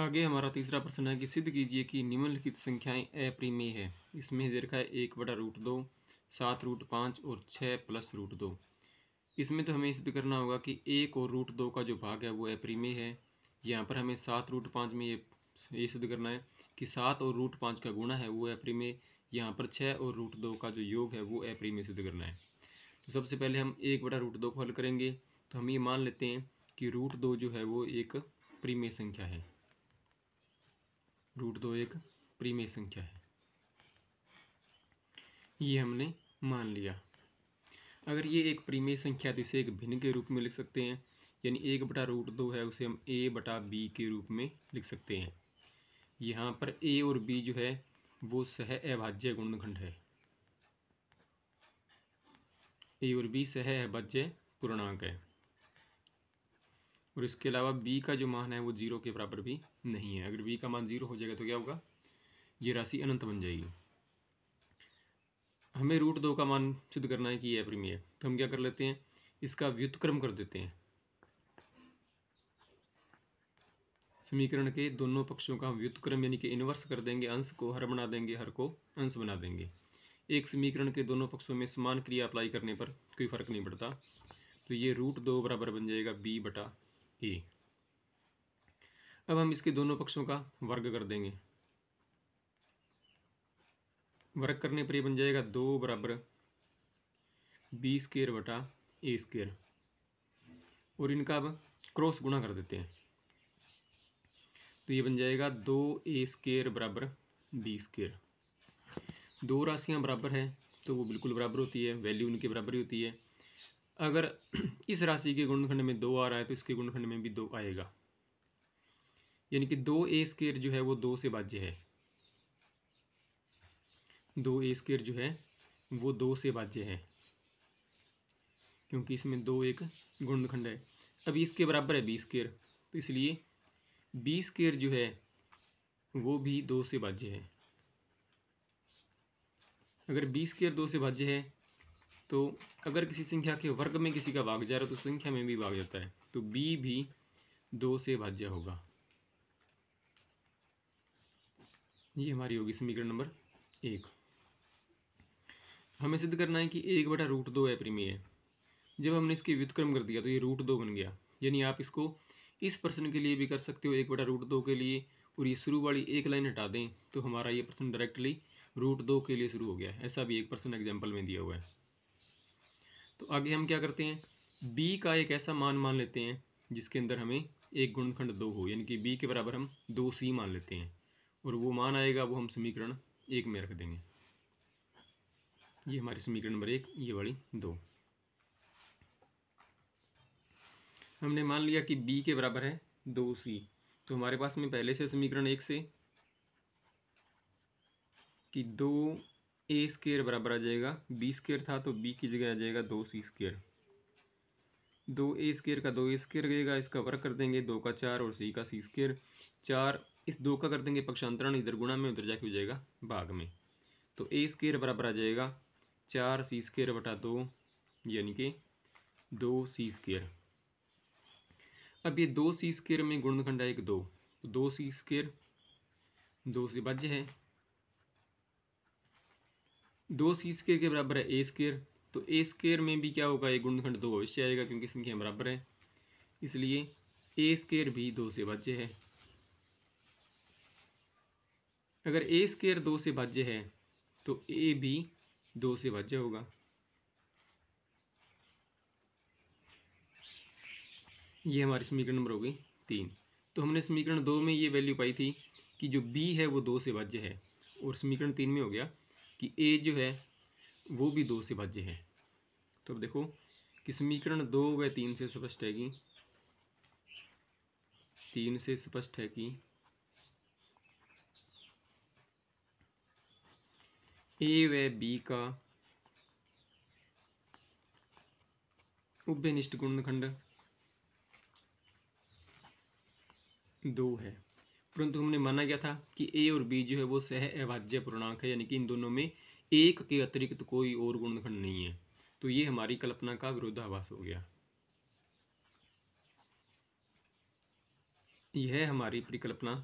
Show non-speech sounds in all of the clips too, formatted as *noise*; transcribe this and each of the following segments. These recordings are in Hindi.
आगे हमारा तीसरा प्रश्न है कि सिद्ध कीजिए कि निम्नलिखित संख्याएं अप्रीमेय है इसमें देखा है एक बटा रूट दो सात रूट पाँच और छः प्लस रूट दो इसमें तो हमें सिद्ध करना होगा कि एक और रूट दो का जो भाग है वो अप्रीमेय है यहाँ पर हमें सात रूट पाँच में ये ये सिद्ध करना है कि सात और रूट पाँच का गुणा है वो अप्रीमेय यहाँ पर छः और रूट दो का जो योग है वो अप्रीमेय सिद्ध करना है तो सबसे पहले हम एक बटा रूट दो को हल करेंगे तो हम ये मान लेते हैं कि रूट दो जो है वो एक प्रीमेय संख्या है रूट दो एक प्रीमेय संख्या है ये हमने मान लिया अगर ये एक प्रीमेय संख्या तो इसे एक भिन्न के रूप में लिख सकते हैं यानी एक बटा रूट दो है उसे हम ए बटा बी के रूप में लिख सकते हैं यहाँ पर ए और बी जो है वो सह अभाज्य गुणनखंड है ए और बी सह अभाज्य पूर्णांक है और इसके अलावा बी का जो मान है वो ज़ीरो के बराबर भी नहीं है अगर बी का मान ज़ीरो हो जाएगा तो क्या होगा ये राशि अनंत बन जाएगी हमें रूट दो का मान सिद्ध करना है कि यह प्रीमियर तो हम क्या कर लेते हैं इसका व्युतक्रम कर देते हैं समीकरण के दोनों पक्षों का व्युतक्रम यानी कि इन्वर्स कर देंगे अंश को हर बना देंगे हर को अंश बना देंगे एक समीकरण के दोनों पक्षों में समान क्रिया अप्लाई करने पर कोई फर्क नहीं पड़ता तो ये रूट दो बराबर बन जाएगा बी बटा ई e। अब हम इसके दोनों पक्षों का वर्ग कर देंगे वर्ग करने पर ये बन जाएगा दो बराबर बी स्केयर बटा ए स्केयर और इनका अब क्रॉस गुणा कर देते हैं तो ये बन जाएगा दो ए स्केयर बराबर बी स्केयर दो राशियां बराबर हैं तो वो बिल्कुल बराबर होती है वैल्यू इनके बराबर ही होती है अगर *clears throat* इस राशि के गुणखंड में दो आ रहा है तो इसके गुणखंड में भी दो आएगा यानी कि दो ए स्केयर जो है वो दो से बाज्य है दो ए स्केयर जो है वो दो से बाज्य है क्योंकि इसमें दो एक गुणखंड है अब इसके बराबर है बीस केयर तो इसलिए बीस केयर जो है वो भी दो से बाज्य है अगर बीस केयर दो से बाज्य है तो अगर किसी संख्या के वर्ग में किसी का भाग जा रहा है तो संख्या में भी भाग जाता है तो बी भी दो से भाज्य होगा ये हमारी होगी समीकरण नंबर एक हमें सिद्ध करना है कि एक बटा रूट दो है जब हमने इसकी व्युतक्रम कर दिया तो ये रूट दो बन गया यानी आप इसको इस प्रश्न के लिए भी कर सकते हो एक बटा रूट दो के लिए और ये शुरू वाली एक लाइन हटा दें तो हमारा ये प्रश्न डायरेक्टली रूट दो के लिए शुरू हो गया ऐसा भी एक प्रश्न एग्जाम्पल में दिया हुआ है तो आगे हम क्या करते हैं बी का एक ऐसा मान मान लेते हैं जिसके अंदर हमें एक गुणखंड दो हो यानी कि बी के बराबर हम दो सी मान लेते हैं और वो मान आएगा वो हम समीकरण एक में रख देंगे ये हमारी समीकरण नंबर एक ये वाली दो हमने मान लिया कि बी के बराबर है दो सी तो हमारे पास में पहले से समीकरण एक से कि दो ए स्केयर बराबर आ जाएगा बी स्केयर था तो बी की जगह आ जाएगा दो सी स्केयर दो ए स्केयर का दो ए स्केयर रहेगा इसका वर्क कर देंगे दो का चार और सी का सी स्केयर चार इस दो का कर देंगे पक्षांतरण इधर गुणा में उधर जाके हो जाएगा भाग में तो ए स्केयर बराबर आ जाएगा चार सी स्केयर बटा दो यानी कि दो सी स्केयर अब ये दो सी स्केयर में गुणखंड है एक दो दो सी स्केयर दो से बाज्य है दो सी स्केयर के बराबर है ए स्केयर तो ए स्केयर में भी क्या होगा ये गुणखंड दो अवश्य आएगा क्योंकि संख्या बराबर है इसलिए ए स्केयर भी दो से भाज्य है अगर ए स्केयर दो से भाज्य है तो ए भी दो से भाज्य होगा ये हमारी समीकरण नंबर हो गई तीन तो हमने समीकरण दो में ये वैल्यू पाई थी कि जो बी है वो दो से भाज्य है और समीकरण तीन में हो गया कि ए जो है वो भी दो से भाज्य है तो अब देखो कि समीकरण दो व तीन से स्पष्ट है कि तीन से स्पष्ट है कि ए व बी का उभयनिष्ठ गुणनखंड दो है परंतु हमने माना गया था कि ए और बी जो है वो सह अभाज्य पूर्णांक है यानी कि इन दोनों में एक के अतिरिक्त कोई और गुणखंड नहीं है तो ये हमारी कल्पना का विरोधाभास हो गया यह हमारी परिकल्पना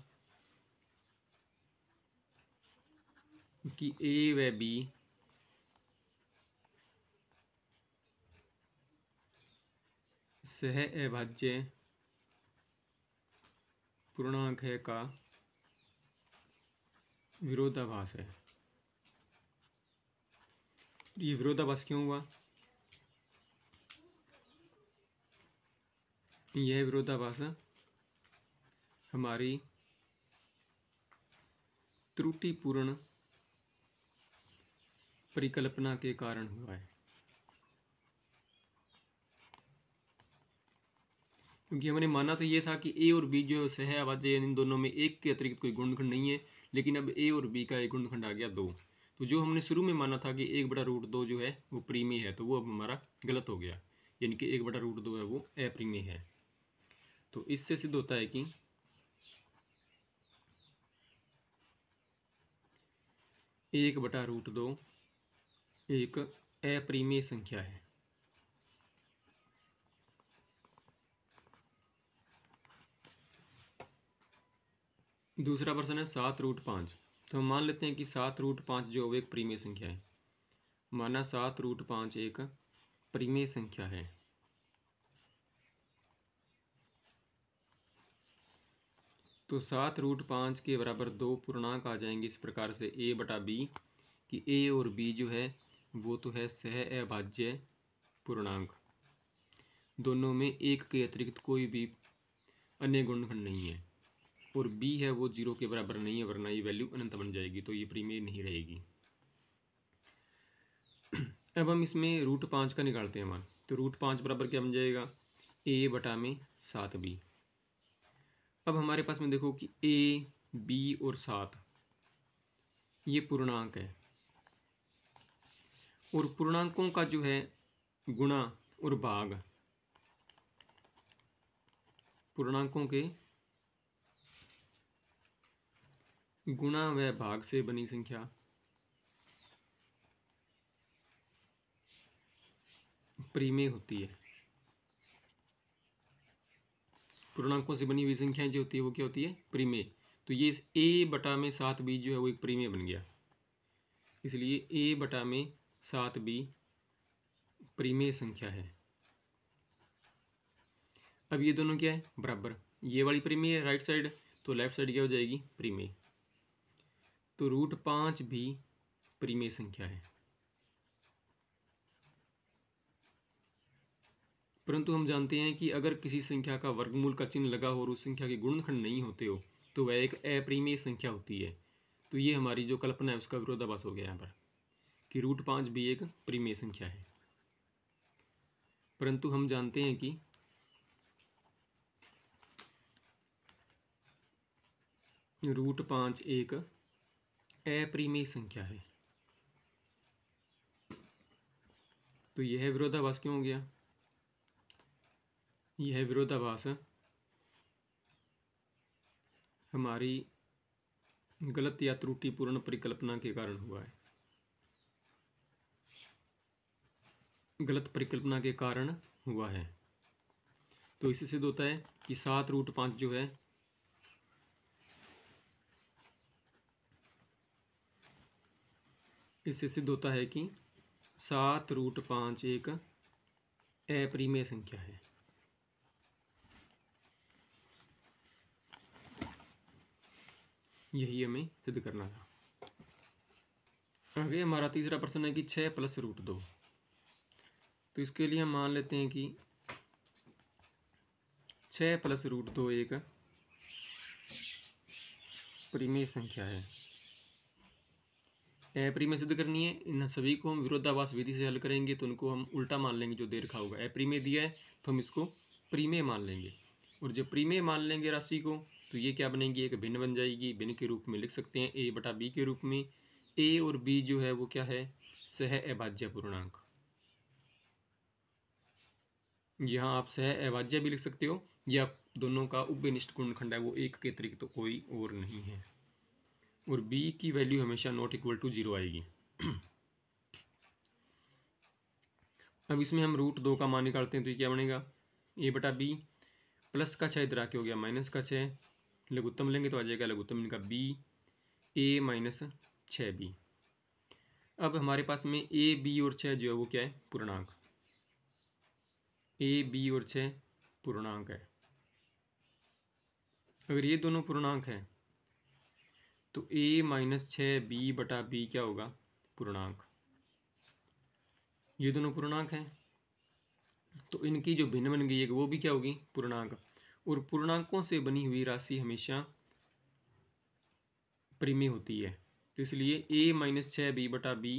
कि ए व बी सह अभाज्य पूर्णांक है का विरोधाभास है तो ये विरोधाभास क्यों हुआ यह विरोधाभास हमारी त्रुटिपूर्ण परिकल्पना के कारण हुआ है क्योंकि हमने माना तो ये था कि ए और बी जो सह आवाजें इन दोनों में एक के अतिरिक्त कोई गुणखंड नहीं है लेकिन अब ए और बी का एक गुणखंड आ गया दो तो जो हमने शुरू में माना था कि एक बड़ा रूट दो जो है वो प्रीमी है तो वो अब हमारा गलत हो गया यानी कि एक बड़ा रूट दो है वो अप्रीमी है तो इससे सिद्ध होता है कि एक बटा रूट दो एक अप्रीमीय संख्या है दूसरा प्रश्न है सात रूट पाँच तो हम मान लेते हैं कि सात रूट पाँच जो एक प्रीमेय संख्या है माना सात रूट पाँच एक प्रीमेय संख्या है तो सात रूट पाँच के बराबर दो पूर्णांक आ जाएंगे इस प्रकार से ए बटा बी कि ए और बी जो है वो तो है सह अभाज्य पूर्णांक दोनों में एक के अतिरिक्त कोई भी अन्य गुणखंड नहीं है और b है वो जीरो के बराबर नहीं है वरना ये वैल्यू अनंत बन जाएगी तो ये प्रीमेय नहीं रहेगी *clears throat* अब हम इसमें रूट पाँच का निकालते हैं मान तो रूट पाँच बराबर क्या बन जाएगा ए बटा में सात बी अब हमारे पास में देखो कि ए बी और सात ये पूर्णांक है और पूर्णांकों का जो है गुणा और भाग पूर्णांकों के गुणा व भाग से बनी संख्या प्रीमे होती है पूर्णांकों से बनी हुई संख्याएं जो होती है वो क्या होती है प्रीमे तो ये ए बटा में सात बी जो है वो एक प्रीमे बन गया इसलिए ए बटा में सात बी प्रीमे संख्या है अब ये दोनों क्या है बराबर ये वाली प्रीमे है राइट साइड तो लेफ्ट साइड क्या हो जाएगी प्रीमे तो रूट पाँच भी परिमेय संख्या है परंतु हम जानते हैं कि अगर किसी संख्या का वर्गमूल का चिन्ह लगा हो और उस संख्या के गुणनखंड नहीं होते हो तो वह एक अपरिमेय संख्या होती है तो ये हमारी जो कल्पना है उसका विरोधाभास हो गया यहाँ पर कि रूट पाँच भी एक परिमेय संख्या है परंतु हम जानते हैं कि रूट पाँच एक अप्रीमेय संख्या है तो यह विरोधाभास क्यों हो गया यह विरोधाभास हमारी गलत या त्रुटिपूर्ण परिकल्पना के कारण हुआ है गलत परिकल्पना के कारण हुआ है तो इससे सिद्ध होता है कि सात रूट पाँच जो है इससे सिद्ध होता है कि सात रूट पाँच एक अप्रीमेय संख्या है यही हमें सिद्ध करना था आगे हमारा तीसरा प्रश्न है कि छः प्लस रूट दो तो इसके लिए हम मान लेते हैं कि छः प्लस रूट दो एक परिमेय संख्या है एप्री में सिद्ध करनी है इन सभी को हम विरोधाभास विधि से हल करेंगे तो उनको हम उल्टा मान लेंगे जो दे रखा होगा एप्री में दिया है तो हम इसको प्रीमे मान लेंगे और जब प्रीमे मान लेंगे राशि को तो ये क्या बनेगी एक भिन्न बन जाएगी भिन्न के रूप में लिख सकते हैं ए बटा बी के रूप में ए और बी जो है वो क्या है सह अभाज्य पूर्णांक यहाँ आप सह अभाज्य भी लिख सकते हो या दोनों का उभ्य निष्ठ गुणखंड है वो एक के अतिरिक्त तो कोई और नहीं है और b की वैल्यू हमेशा नॉट इक्वल टू जीरो आएगी अब इसमें हम रूट दो का मान निकालते हैं तो ये क्या बनेगा ए बटा बी प्लस का छः इधर आके हो गया माइनस का छः लघुत्तम लेंगे तो आ जाएगा लघुत्तम इनका बी ए माइनस छः बी अब हमारे पास में ए बी और छः जो है वो क्या है पूर्णांक ए बी और छः पूर्णांक है अगर ये दोनों पूर्णांक हैं तो ए माइनस छः बी बटा बी क्या होगा पूर्णांक ये दोनों पूर्णांक हैं तो इनकी जो भिन्न बन गई है वो भी क्या होगी पूर्णांक और पूर्णांकों से बनी हुई राशि हमेशा परिमेय होती है तो इसलिए ए माइनस छः बी बटा बी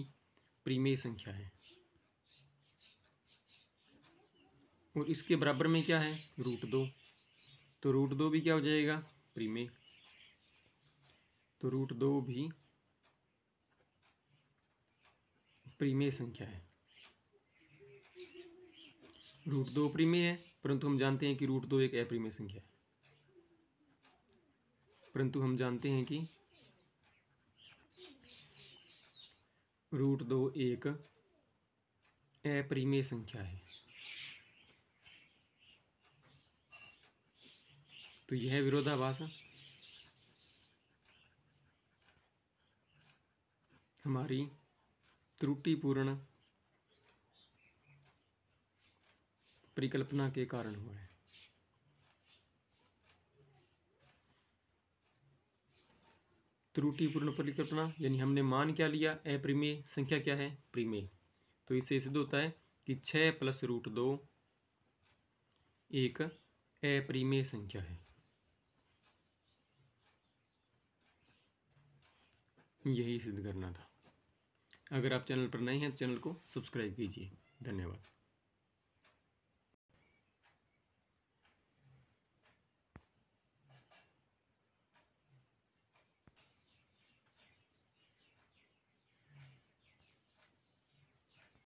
परिमेय संख्या है और इसके बराबर में क्या है रूट दो तो रूट दो भी क्या हो जाएगा परिमेय तो रूट दो भी प्रीमेय संख्या है रूट दो प्रीमेय है परंतु हम जानते हैं कि रूट दो एक अप्रीमेय संख्या है परंतु हम जानते हैं कि रूट दो एक अप्रीमेय संख्या है तो यह विरोधाभास हमारी त्रुटिपूर्ण परिकल्पना के कारण हुआ है त्रुटिपूर्ण परिकल्पना यानी हमने मान क्या लिया अप्रीमेय संख्या क्या है प्रीमेय तो इससे सिद्ध होता है कि छ प्लस रूट दो एक अप्रीमेय संख्या है यही सिद्ध करना था अगर आप चैनल पर नए हैं तो चैनल को सब्सक्राइब कीजिए धन्यवाद